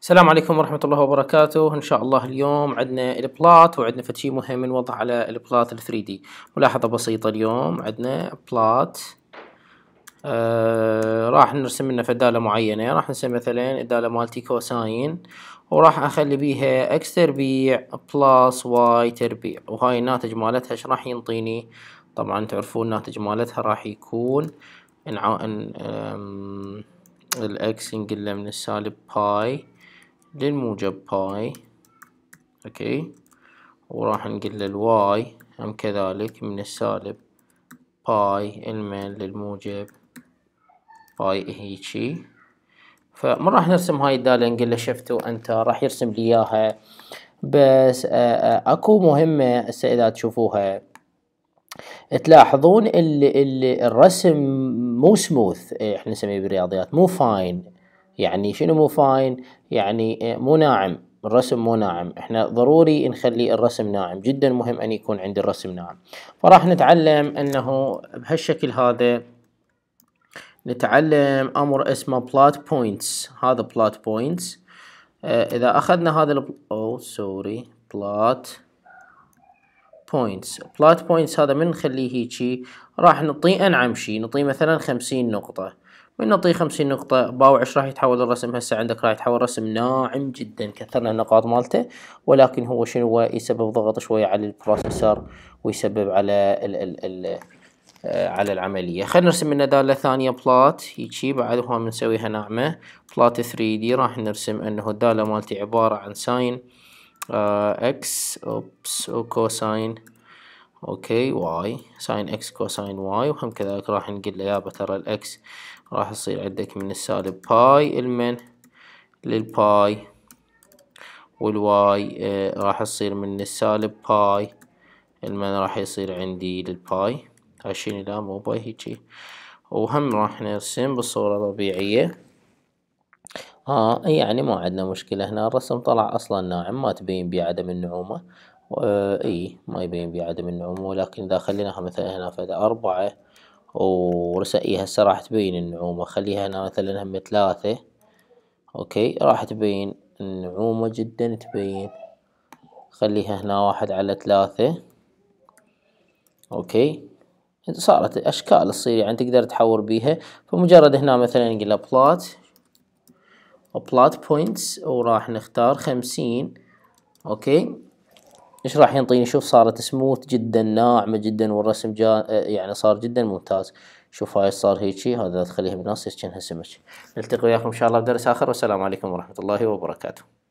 السلام عليكم ورحمة الله وبركاته إن شاء الله اليوم عندنا البلات وعندنا فتشي مهم نوضح على البلات ال 3 دي ملاحظة بسيطة اليوم عندنا بلات آه راح نرسم لنا فدالة معينة راح نسمي مثلا الدالة مالتي كوساين وراح اخلي بيها اكس تربيع بلس واي تربيع وهاي الناتج مالتها ايش راح ينطيني طبعا تعرفون الناتج مالتها راح يكون إن الاكس نقله من السالب باي للموجب باي اوكي وراح نقول له الواي هم كذلك من السالب باي المن للموجب باي هيجي فما راح نرسم هاي الدالة نقول له شفت انت راح يرسم لي اياها بس آه، آه، اكو مهمة هسه اذا تشوفوها تلاحظون الرسم مو سموث إيه، احنا نسميه بالرياضيات مو فاين يعني شنو مو فاين يعني آه، مو ناعم الرسم مو ناعم احنا ضروري نخلي الرسم ناعم جدا مهم ان يكون عندي الرسم ناعم فراح نتعلم انه بهالشكل هذا نتعلم امر اسمه بلات بوينتس هذا بلات آه، بوينتس اذا اخذنا هذا الب... او سوري بلات بوينتس بلات بوينتس هذا من نخليه هيجي راح نطي انعم شي نطي مثلا خمسين نقطة ونعطيه خمسين نقطة باو عش راح يتحول الرسم هسه عندك راح يتحول رسم ناعم جدا كثرنا النقاط مالته ولكن هو شنو هو يسبب ضغط شوية على البروسيسور ويسبب على ال ال ال آه، على العملية خلينا نرسم لنا دالة ثانية بلات هيجي بعد هو بنسويها ناعمة بلات 3 دي راح نرسم انه الدالة مالتي عبارة عن ساين اكس اوبس وكوساين اوكي واي ساين اكس كوساين واي وهم كذلك راح نقول له يابا ترى الاكس راح يصير عندك من السالب باي المن للباي والواي آه راح يصير من السالب باي المن راح يصير عندي للباي عشرين لا مو باي هيجي وهم راح نرسم بالصورة طبيعية آه يعني ما عندنا مشكلة هنا الرسم طلع أصلا ناعم ما تبين بعدم عدم النعومة آه، اي ما يبين بي عدم النعومة ولكن اذا خليناها مثلا هنا فد اربعة ورسا اي هسه راح تبين النعومة خليها هنا مثلا هم ثلاثة اوكي راح تبين النعومة جدا تبين خليها هنا واحد على ثلاثة اوكي صارت اشكال تصير يعني تقدر تحور بيها فمجرد هنا مثلا نقول بلات بلات بوينتس وراح نختار خمسين اوكي ايش راح ينطيني شوف صارت سموث جدا ناعمة جدا والرسم جا آه، يعني صار جدا ممتاز شوف هاي صار هيجي هذا تخليها بناصيص كأنها سمك نلتقي وياكم ان شاء الله بدرس اخر والسلام عليكم ورحمة الله وبركاته